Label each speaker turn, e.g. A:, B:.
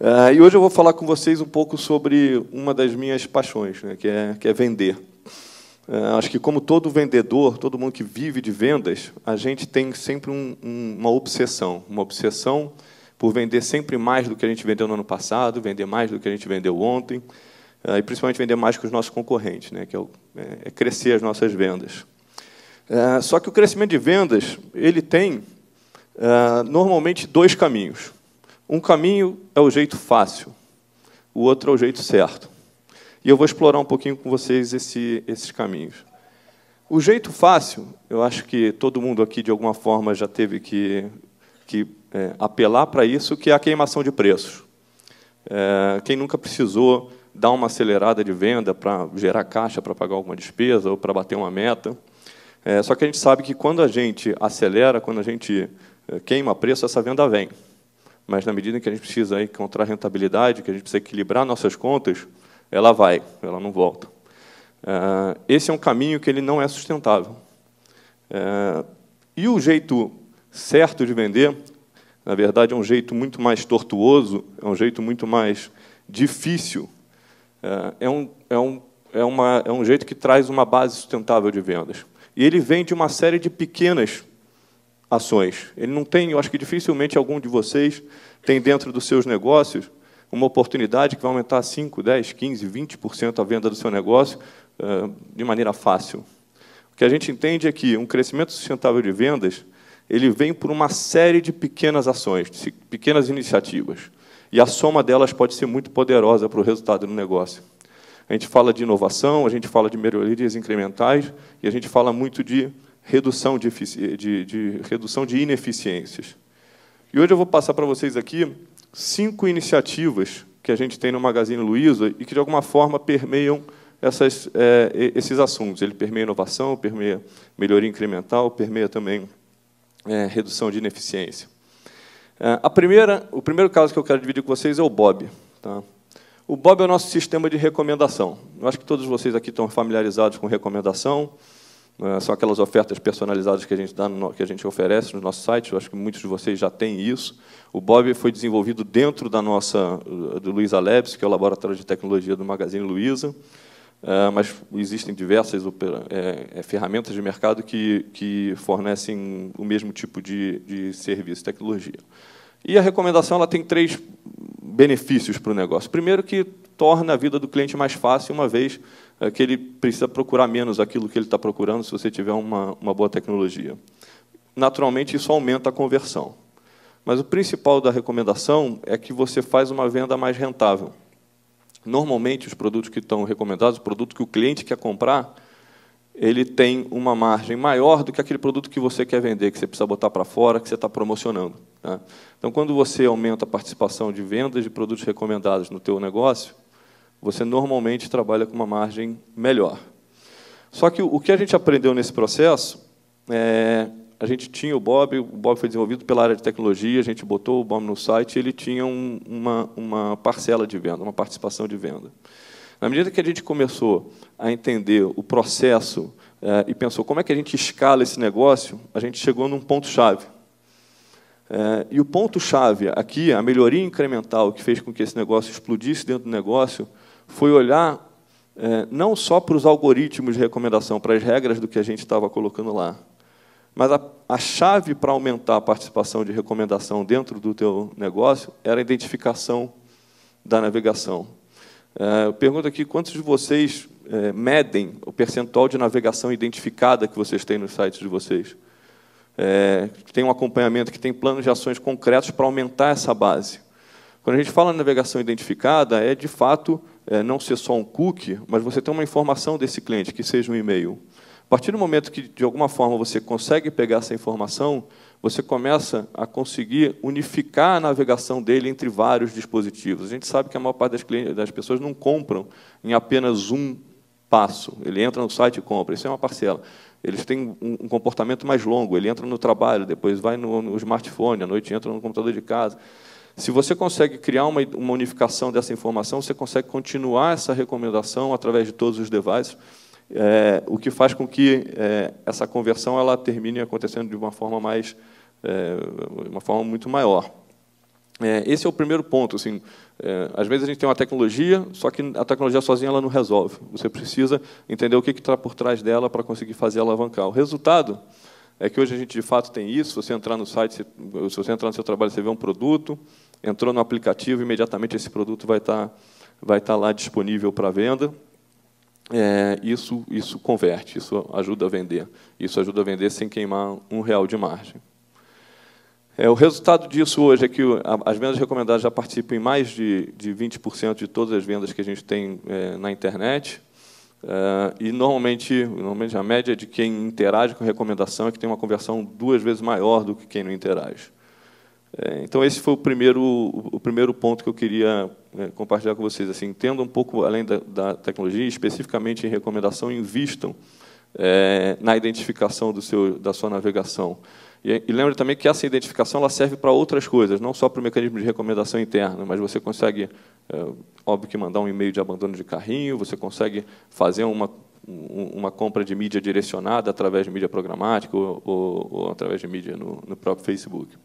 A: Uh, e hoje eu vou falar com vocês um pouco sobre uma das minhas paixões, né, que, é, que é vender. Uh, acho que, como todo vendedor, todo mundo que vive de vendas, a gente tem sempre um, um, uma obsessão. Uma obsessão por vender sempre mais do que a gente vendeu no ano passado, vender mais do que a gente vendeu ontem, uh, e principalmente vender mais que os nossos concorrentes, né, que é, o, é, é crescer as nossas vendas. só que o crescimento de vendas ele tem normalmente dois caminhos. Um caminho é o jeito fácil, o outro é o jeito certo. E eu vou explorar um pouquinho com vocês esse, esses caminhos. O jeito fácil, eu acho que todo mundo aqui, de alguma forma, já teve que, que é, apelar para isso, que é a queimação de preços. É, quem nunca precisou dar uma acelerada de venda para gerar caixa, para pagar alguma despesa ou para bater uma meta. É, só que a gente sabe que quando a gente acelera, quando a gente é, queima preço, essa venda vem mas na medida que a gente precisa encontrar rentabilidade, que a gente precisa equilibrar nossas contas, ela vai, ela não volta. Ah, esse é um caminho que ele não é sustentável. Ah, e o jeito certo de vender, na verdade, é um jeito muito mais tortuoso, é um jeito muito mais difícil, ah, é um, é um, é uma, é um jeito que traz uma base sustentável de vendas. E ele vem de uma série de pequenas ações. Ele não tem, eu acho que dificilmente algum de vocês tem dentro dos seus negócios uma oportunidade que vai aumentar 5, 10, 15, 20% a venda do seu negócio eh, de maneira fácil. O que a gente entende é que um crescimento sustentável de vendas ele vem por uma série de pequenas ações, de pequenas iniciativas. E a soma delas pode ser muito poderosa para o resultado do negócio. A gente fala de inovação, a gente fala de melhorias incrementais e a gente fala muito de redução de, de, de, redução de ineficiências. E hoje eu vou passar para vocês aqui cinco iniciativas que a gente tem no Magazine Luiza e que, de alguma forma, permeiam essas, é, esses assuntos. Ele permeia inovação, permeia melhoria incremental, permeia também é, redução de ineficiência. É, a primeira, o primeiro caso que eu quero dividir com vocês é o BOB. Tá? O BOB é o nosso sistema de recomendação. Eu acho que todos vocês aqui estão familiarizados com recomendação são é aquelas ofertas personalizadas que a gente dá, no, que a gente oferece no nosso site. Eu acho que muitos de vocês já têm isso. O Bob foi desenvolvido dentro da nossa eh, do Luiza Labs, que é o laboratório de tecnologia do Magazine Luiza. É, mas existem diversas é, é, ferramentas de mercado que, que fornecem o mesmo tipo de, de serviço e tecnologia. E a recomendação ela tem três benefícios para o negócio. Primeiro, que torna a vida do cliente mais fácil, uma vez é que ele precisa procurar menos aquilo que ele está procurando se você tiver uma, uma boa tecnologia. Naturalmente, isso aumenta a conversão. Mas o principal da recomendação é que você faz uma venda mais rentável. Normalmente, os produtos que estão recomendados, o produto que o cliente quer comprar, ele tem uma margem maior do que aquele produto que você quer vender, que você precisa botar para fora, que você está promocionando. Né? Então, quando você aumenta a participação de vendas de produtos recomendados no teu negócio, você normalmente trabalha com uma margem melhor. Só que o que a gente aprendeu nesse processo, é, a gente tinha o Bob, o Bob foi desenvolvido pela área de tecnologia, a gente botou o Bob no site, ele tinha um, uma, uma parcela de venda, uma participação de venda. Na medida que a gente começou a entender o processo é, e pensou como é que a gente escala esse negócio, a gente chegou num ponto-chave. É, e o ponto-chave aqui, a melhoria incremental que fez com que esse negócio explodisse dentro do negócio, foi olhar é, não só para os algoritmos de recomendação, para as regras do que a gente estava colocando lá, mas a, a chave para aumentar a participação de recomendação dentro do teu negócio era a identificação da navegação. É, eu pergunto aqui, quantos de vocês é, medem o percentual de navegação identificada que vocês têm nos sites de vocês? É, tem um acompanhamento, que tem planos de ações concretos para aumentar essa base. Quando a gente fala em navegação identificada, é de fato é, não ser só um cookie, mas você ter uma informação desse cliente, que seja um e-mail. A partir do momento que, de alguma forma, você consegue pegar essa informação, você começa a conseguir unificar a navegação dele entre vários dispositivos. A gente sabe que a maior parte das, clientes, das pessoas não compram em apenas um passo. Ele entra no site e compra, isso é uma parcela. Eles têm um, um comportamento mais longo, ele entra no trabalho, depois vai no, no smartphone, à noite entra no computador de casa. Se você consegue criar uma, uma unificação dessa informação, você consegue continuar essa recomendação através de todos os devices, é, o que faz com que é, essa conversão ela termine acontecendo de uma forma mais, é, uma forma muito maior. É, esse é o primeiro ponto. Assim, é, às vezes a gente tem uma tecnologia, só que a tecnologia sozinha ela não resolve. Você precisa entender o que está por trás dela para conseguir fazer alavancar. O resultado é que hoje a gente de fato tem isso. Se você entrar no site, se, você entrar no seu trabalho, você vê um produto, entrou no aplicativo, imediatamente esse produto vai estar tá, vai estar tá lá disponível para venda. É, isso isso converte, isso ajuda a vender, isso ajuda a vender sem queimar um real de margem. É, o resultado disso hoje é que as vendas recomendadas já participam em mais de, de 20% de todas as vendas que a gente tem é, na internet. Uh, e normalmente, normalmente a média de quem interage com a recomendação é que tem uma conversão duas vezes maior do que quem não interage. É, então esse foi o primeiro, o primeiro ponto que eu queria é, compartilhar com vocês. Assim, entenda um pouco além da, da tecnologia, especificamente em recomendação, invistam é, na identificação do seu, da sua navegação. E, e lembre também que essa identificação ela serve para outras coisas, não só para o mecanismo de recomendação interna, mas você consegue, é, óbvio que mandar um e-mail de abandono de carrinho, você consegue fazer uma, uma compra de mídia direcionada através de mídia programática ou, ou, ou através de mídia no, no próprio Facebook.